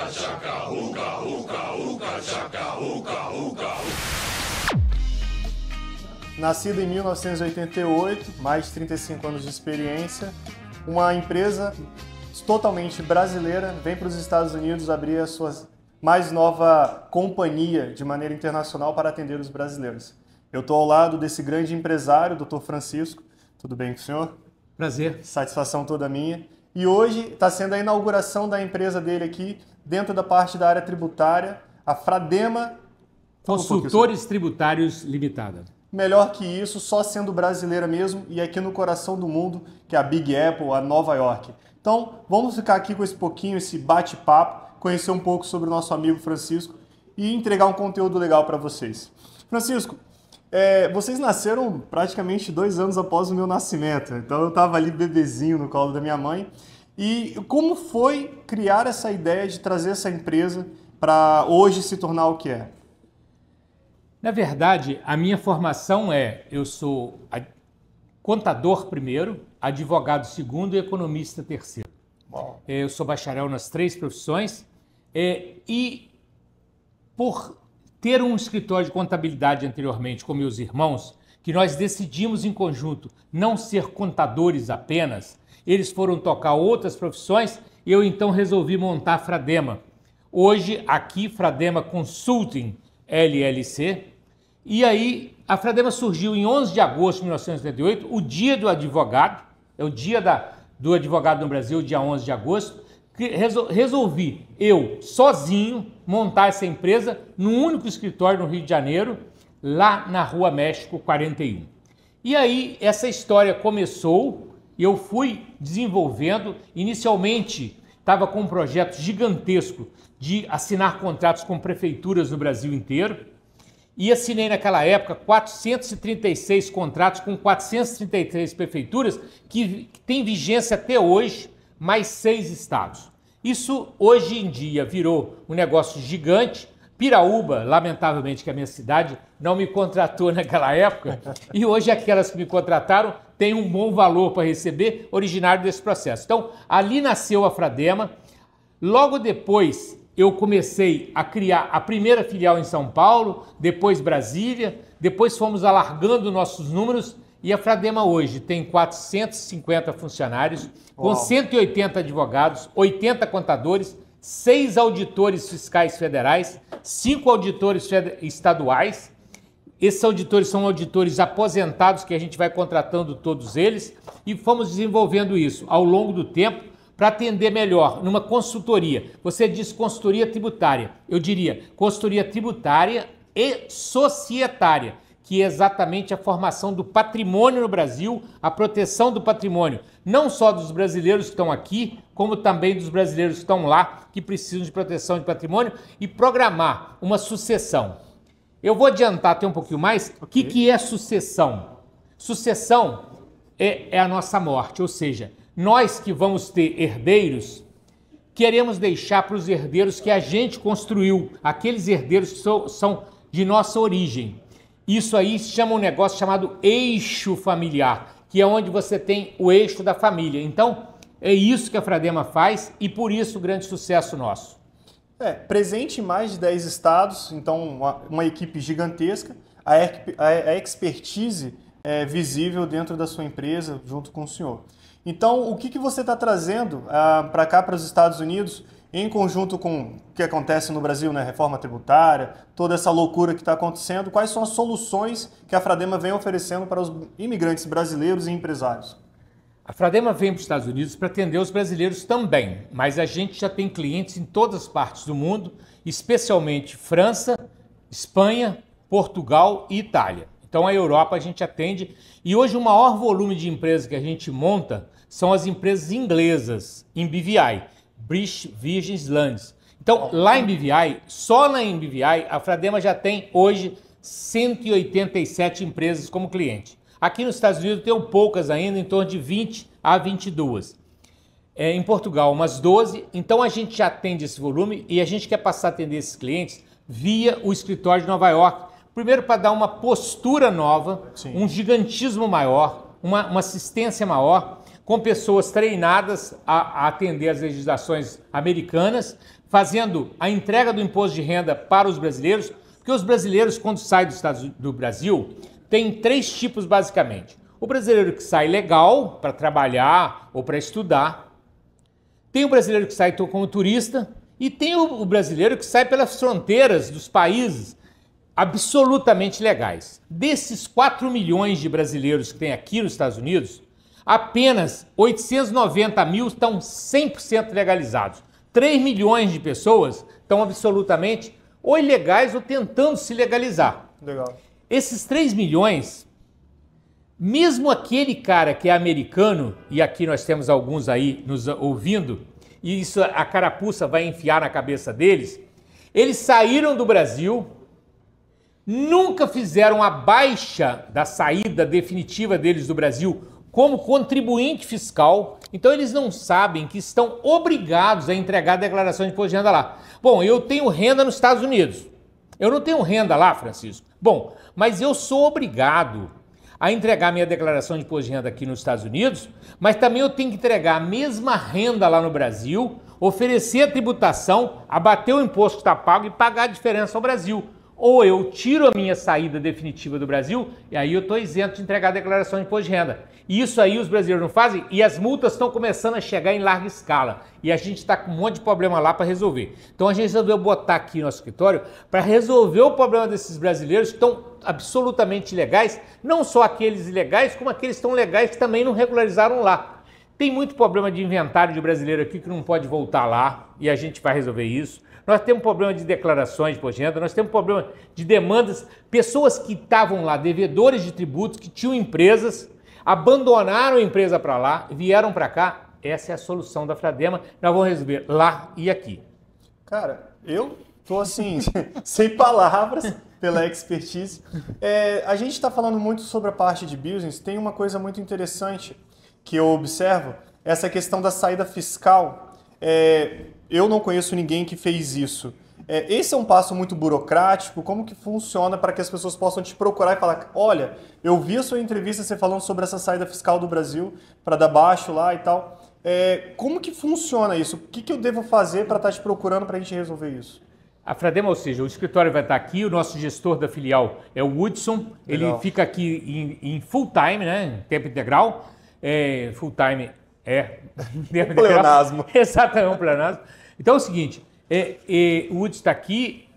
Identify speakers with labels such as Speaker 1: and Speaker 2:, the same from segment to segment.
Speaker 1: uca, chaca, uca, uca, uca, chaca, uca, uca.
Speaker 2: Nascido em 1988, mais de 35 anos de experiência, uma empresa totalmente brasileira vem para os Estados Unidos abrir a sua mais nova companhia de maneira internacional para atender os brasileiros. Eu estou ao lado desse grande empresário, Dr. Francisco. Tudo bem com o senhor? Prazer. Satisfação toda minha. E hoje está sendo a inauguração da empresa dele aqui, dentro da parte da área tributária, a Fradema
Speaker 1: Consultores um Tributários Limitada.
Speaker 2: Melhor que isso, só sendo brasileira mesmo e aqui no coração do mundo, que é a Big Apple, a Nova York. Então, vamos ficar aqui com esse pouquinho, esse bate-papo, conhecer um pouco sobre o nosso amigo Francisco e entregar um conteúdo legal para vocês. Francisco, é, vocês nasceram praticamente dois anos após o meu nascimento, então eu estava ali bebezinho no colo da minha mãe. E como foi criar essa ideia de trazer essa empresa para hoje se tornar o que é?
Speaker 1: Na verdade, a minha formação é: eu sou contador primeiro, advogado segundo e economista terceiro. Bom. É, eu sou bacharel nas três profissões é, e por ter um escritório de contabilidade anteriormente com meus irmãos, que nós decidimos em conjunto não ser contadores apenas, eles foram tocar outras profissões, eu então resolvi montar a Fradema. Hoje, aqui, Fradema Consulting LLC. E aí, a Fradema surgiu em 11 de agosto de 1988, o dia do advogado, é o dia da, do advogado no Brasil, dia 11 de agosto resolvi eu sozinho montar essa empresa num único escritório no Rio de Janeiro, lá na Rua México 41. E aí essa história começou, eu fui desenvolvendo, inicialmente estava com um projeto gigantesco de assinar contratos com prefeituras no Brasil inteiro. E assinei naquela época 436 contratos com 433 prefeituras que, que tem vigência até hoje, mais seis estados. Isso hoje em dia virou um negócio gigante. Piraúba, lamentavelmente que é a minha cidade não me contratou naquela época, e hoje aquelas que me contrataram têm um bom valor para receber, originário desse processo. Então, ali nasceu a Fradema. Logo depois, eu comecei a criar a primeira filial em São Paulo, depois Brasília, depois fomos alargando nossos números e a Fradema hoje tem 450 funcionários, com Uau. 180 advogados, 80 contadores, 6 auditores fiscais federais, 5 auditores estaduais. Esses auditores são auditores aposentados que a gente vai contratando todos eles e fomos desenvolvendo isso ao longo do tempo para atender melhor numa consultoria. Você diz consultoria tributária. Eu diria consultoria tributária e societária que é exatamente a formação do patrimônio no Brasil, a proteção do patrimônio, não só dos brasileiros que estão aqui, como também dos brasileiros que estão lá, que precisam de proteção de patrimônio, e programar uma sucessão. Eu vou adiantar até um pouquinho mais. O okay. que, que é sucessão? Sucessão é, é a nossa morte, ou seja, nós que vamos ter herdeiros, queremos deixar para os herdeiros que a gente construiu, aqueles herdeiros que são de nossa origem. Isso aí se chama um negócio chamado eixo familiar, que é onde você tem o eixo da família. Então, é isso que a Fradema faz e por isso o grande sucesso nosso.
Speaker 2: É, presente em mais de 10 estados, então uma, uma equipe gigantesca, a, a, a expertise é visível dentro da sua empresa junto com o senhor. Então, o que, que você está trazendo ah, para cá, para os Estados Unidos, em conjunto com o que acontece no Brasil, né? reforma tributária, toda essa loucura que está acontecendo, quais são as soluções que a Fradema vem oferecendo para os imigrantes brasileiros e empresários?
Speaker 1: A Fradema vem para os Estados Unidos para atender os brasileiros também, mas a gente já tem clientes em todas as partes do mundo, especialmente França, Espanha, Portugal e Itália. Então a Europa a gente atende e hoje o maior volume de empresas que a gente monta são as empresas inglesas em BVI, British Virgin Islands. Então lá em BVI, só lá em BVI, a Fradema já tem hoje 187 empresas como cliente. Aqui nos Estados Unidos tem poucas ainda, em torno de 20 a 22. É, em Portugal, umas 12. Então a gente já atende esse volume e a gente quer passar a atender esses clientes via o escritório de Nova York, Primeiro, para dar uma postura nova, Sim. um gigantismo maior, uma, uma, assistência maior, com pessoas treinadas a, a atender as legislações americanas, fazendo a entrega do imposto de renda para os brasileiros, porque os brasileiros, quando saem do, Estado, do Brasil, tem três tipos basicamente. O brasileiro que sai legal para trabalhar ou para estudar, tem o brasileiro que sai como turista e tem o brasileiro que sai pelas fronteiras dos países absolutamente legais. Desses 4 milhões de brasileiros que tem aqui nos Estados Unidos, apenas 890 mil estão 100% legalizados. 3 milhões de pessoas estão absolutamente ou ilegais ou tentando se legalizar. Legal. Esses 3 milhões, mesmo aquele cara que é americano, e aqui nós temos alguns aí nos ouvindo, e isso a carapuça vai enfiar na cabeça deles, eles saíram do Brasil, nunca fizeram a baixa da saída definitiva deles do Brasil como contribuinte fiscal, então eles não sabem que estão obrigados a entregar a declaração de imposto de renda lá. Bom, eu tenho renda nos Estados Unidos. Eu não tenho renda lá, Francisco. Bom, mas eu sou obrigado a entregar minha declaração de imposto de renda aqui nos Estados Unidos, mas também eu tenho que entregar a mesma renda lá no Brasil, oferecer a tributação, abater o imposto que está pago e pagar a diferença ao Brasil ou eu tiro a minha saída definitiva do Brasil e aí eu estou isento de entregar a declaração de imposto de renda. E isso aí os brasileiros não fazem e as multas estão começando a chegar em larga escala. E a gente está com um monte de problema lá para resolver. Então a gente resolveu botar aqui nosso escritório para resolver o problema desses brasileiros que estão absolutamente ilegais, não só aqueles ilegais, como aqueles tão legais que também não regularizaram lá. Tem muito problema de inventário de brasileiro aqui que não pode voltar lá e a gente vai resolver isso nós temos problema de declarações de imposto nós temos problema de demandas, pessoas que estavam lá, devedores de tributos, que tinham empresas, abandonaram a empresa para lá, vieram para cá. Essa é a solução da Fradema. Nós vamos resolver lá e aqui.
Speaker 2: Cara, eu tô assim, sem palavras pela expertise. É, a gente está falando muito sobre a parte de business. Tem uma coisa muito interessante que eu observo, essa questão da saída fiscal é, eu não conheço ninguém que fez isso. É, esse é um passo muito burocrático. Como que funciona para que as pessoas possam te procurar e falar: olha, eu vi a sua entrevista você falando sobre essa saída fiscal do Brasil para dar baixo lá e tal. É, como que funciona isso? O que, que eu devo fazer para estar tá te procurando para a gente resolver isso?
Speaker 1: A Fradema, ou seja, o escritório vai estar tá aqui, o nosso gestor da filial é o Woodson, Legal. ele fica aqui em, em full time, né, em tempo integral, é, full time é. Um pleonasmo. Exatamente, um pleonasmo. Então é o seguinte, é, é, o Wood está aqui,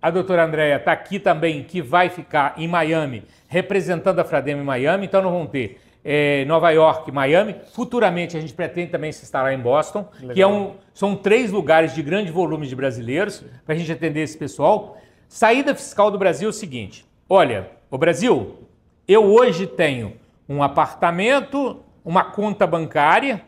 Speaker 1: a doutora Andréia está aqui também, que vai ficar em Miami, representando a Fradema em Miami, então nós vamos ter é, Nova York, Miami. Futuramente a gente pretende também se lá em Boston, Legal. que é um, são três lugares de grande volume de brasileiros, para a gente atender esse pessoal. Saída fiscal do Brasil é o seguinte: olha, o Brasil, eu hoje tenho um apartamento, uma conta bancária,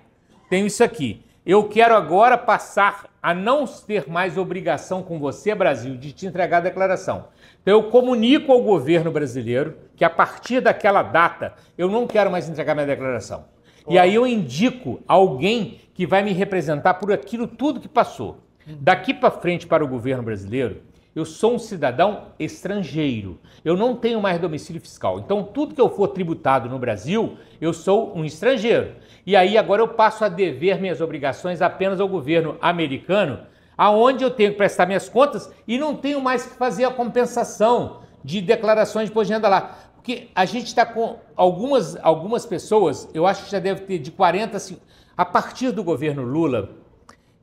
Speaker 1: tenho isso aqui. Eu quero agora passar a não ter mais obrigação com você, Brasil, de te entregar a declaração. Então eu comunico ao governo brasileiro que a partir daquela data eu não quero mais entregar minha declaração. Oh. E aí eu indico alguém que vai me representar por aquilo tudo que passou. Daqui para frente para o governo brasileiro, eu sou um cidadão estrangeiro. Eu não tenho mais domicílio fiscal. Então, tudo que eu for tributado no Brasil, eu sou um estrangeiro. E aí agora eu passo a dever minhas obrigações apenas ao governo americano, aonde eu tenho que prestar minhas contas e não tenho mais que fazer a compensação de declarações de imposto de renda lá. Porque a gente está com algumas, algumas pessoas, eu acho que já deve ter de 40, assim, a partir do governo Lula,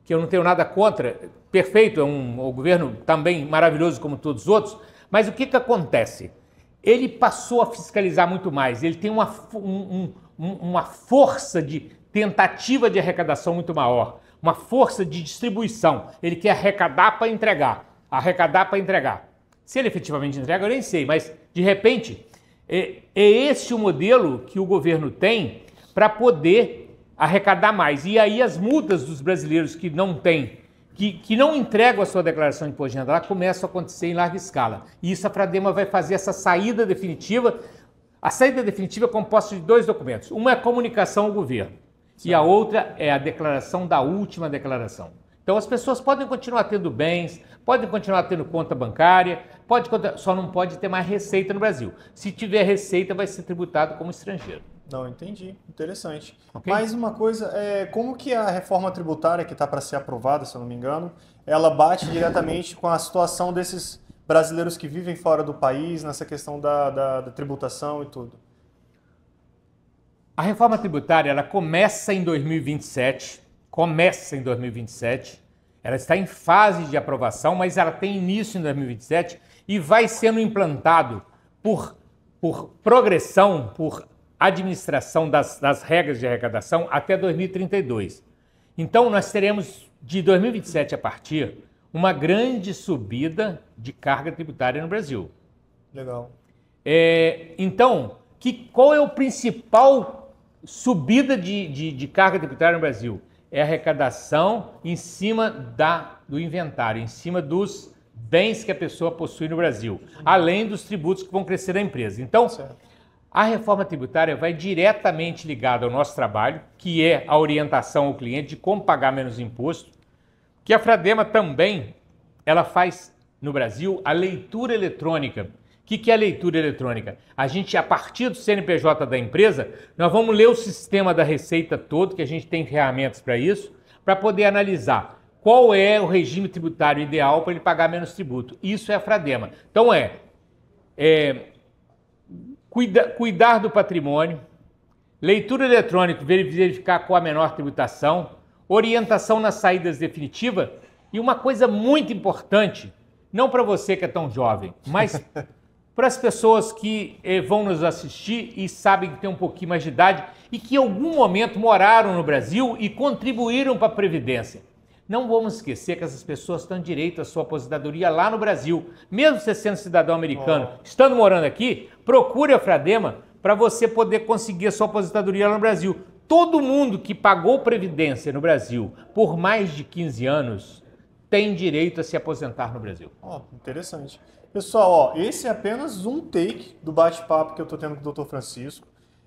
Speaker 1: que eu não tenho nada contra, perfeito, é um, um governo também maravilhoso como todos os outros, mas o que, que acontece? Ele passou a fiscalizar muito mais, ele tem uma, um, um, uma força de tentativa de arrecadação muito maior, uma força de distribuição. Ele quer arrecadar para entregar, arrecadar para entregar. Se ele efetivamente entrega, eu nem sei, mas de repente, é, é esse o modelo que o governo tem para poder arrecadar mais. E aí as multas dos brasileiros que não têm, que, que não entregam a sua declaração de imposto de renda lá, começam a acontecer em larga escala. E isso a Fradema vai fazer essa saída definitiva. A saída definitiva é composta de dois documentos. Uma é a comunicação ao governo Sim. e a outra é a declaração da última declaração. Então as pessoas podem continuar tendo bens, podem continuar tendo conta bancária, pode, só não pode ter mais receita no Brasil. Se tiver receita, vai ser tributado como estrangeiro. Não, entendi. Interessante.
Speaker 2: Okay? Mais uma coisa, é, como que a reforma tributária que está para ser aprovada, se eu não me engano, ela bate diretamente com a situação desses brasileiros que vivem fora do país, nessa questão da, da, da tributação e tudo?
Speaker 1: A reforma tributária ela começa em 2027, começa em 2027, ela está em fase de aprovação, mas ela tem início em 2027 e vai sendo implantado por, por progressão, por administração das, das regras de arrecadação até 2032. Então, nós teremos de 2027 a partir uma grande subida de carga tributária no Brasil. Legal. É, então, que, qual é o principal subida de, de, de, carga tributária no Brasil? É a arrecadação em cima da, do inventário, em cima dos bens que a pessoa possui no Brasil, além dos tributos que vão crescer na empresa. Então, certo. A reforma tributária vai diretamente ligada ao nosso trabalho, que é a orientação ao cliente de como pagar menos imposto, que a Fradema também ela faz no Brasil a leitura eletrônica. O que, que é a leitura eletrônica? A gente, a partir do CNPJ da empresa, nós vamos ler o sistema da receita todo, que a gente tem ferramentas para isso, para poder analisar qual é o regime tributário ideal para ele pagar menos tributo. Isso é a Fradema. Então é, é cuida, cuidar do patrimônio, leitura eletrônica, verificar qual a menor tributação, orientação nas saídas definitivas e uma coisa muito importante, não para você que é tão jovem, mas para as pessoas que eh, vão nos assistir e sabem que tem um pouquinho mais de idade e que em algum momento moraram no Brasil e contribuíram para a Previdência. Não vamos esquecer que essas pessoas têm direito à sua aposentadoria lá no Brasil. Mesmo você sendo cidadão americano, oh. estando morando aqui, procure a Fradema para você poder conseguir a sua aposentadoria lá no Brasil. Todo mundo que pagou previdência no Brasil por mais de 15 anos tem direito a se aposentar no Brasil. Ó, oh, interessante. Pessoal, ó, esse é
Speaker 2: apenas um take do bate-papo que eu estou tendo com o Dr. Francisco.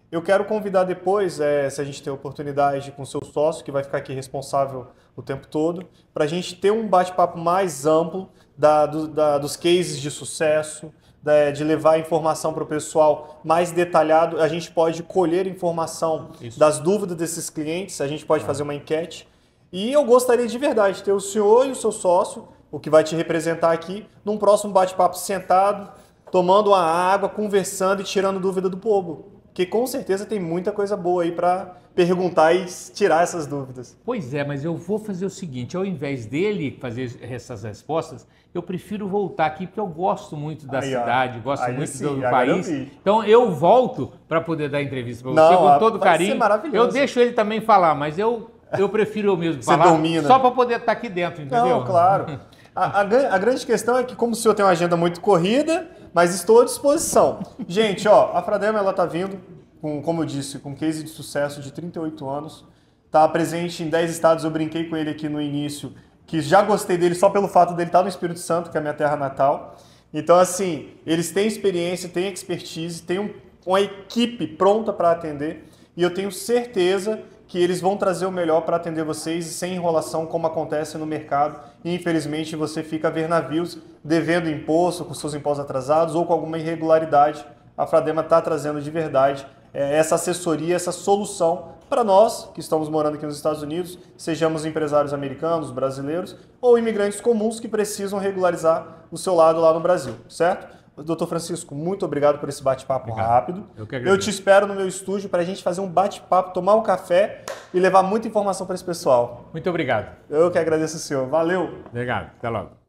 Speaker 2: Eu quero convidar depois, é, se a gente tem oportunidade, com o seu sócio, que vai ficar aqui responsável o tempo todo, para a gente ter um bate-papo mais amplo da, do, da, dos cases de sucesso, da, de levar informação para o pessoal mais detalhado. A gente pode colher informação Isso. das dúvidas desses clientes, a gente pode ah. fazer uma enquete. E eu gostaria de verdade ter o senhor e o seu sócio, o que vai te representar aqui, num próximo bate-papo sentado, tomando uma água, conversando e tirando dúvida do povo que com certeza tem muita coisa boa aí para perguntar e tirar essas dúvidas.
Speaker 1: Pois é, mas eu vou fazer o seguinte, ao invés dele fazer essas respostas, eu prefiro voltar aqui porque eu gosto muito da aí, cidade, ó, gosto muito sim, do país. Eu então eu volto para poder dar entrevista para você com todo é carinho. Eu deixo ele também falar, mas eu eu prefiro eu mesmo Você falar domina. só para poder estar tá aqui dentro, entendeu? Não,
Speaker 2: claro. A, a, a, grande questão é que, como o senhor tem uma agenda muito corrida, mas estou à disposição. Gente, ó, a Fradema ela tá vindo com, como eu disse, com case de sucesso de 38 anos. Tá presente em 10 estados, eu brinquei com ele aqui no início, que já gostei dele só pelo fato dele estar tá no Espírito Santo, que é a minha terra natal. Então, assim, eles têm experiência, têm expertise, têm um, uma equipe pronta para atender e eu tenho certeza que eles vão trazer o melhor para atender vocês sem enrolação, como acontece no mercado. E infelizmente você fica a ver navios devendo imposto, com seus impostos atrasados ou com alguma irregularidade, a Fradema está trazendo de verdade é, essa assessoria, essa solução para nós que estamos morando aqui nos Estados Unidos, sejamos empresários americanos, brasileiros ou imigrantes comuns que precisam regularizar o seu lado lá no Brasil, certo? Doutor Francisco, muito obrigado por esse bate-papo rápido. Eu, Eu, te espero no meu estúdio para a gente fazer um bate-papo, tomar um café e levar muita informação para esse pessoal. Muito obrigado. Eu que agradeço o senhor. Valeu.
Speaker 1: Obrigado. Até logo.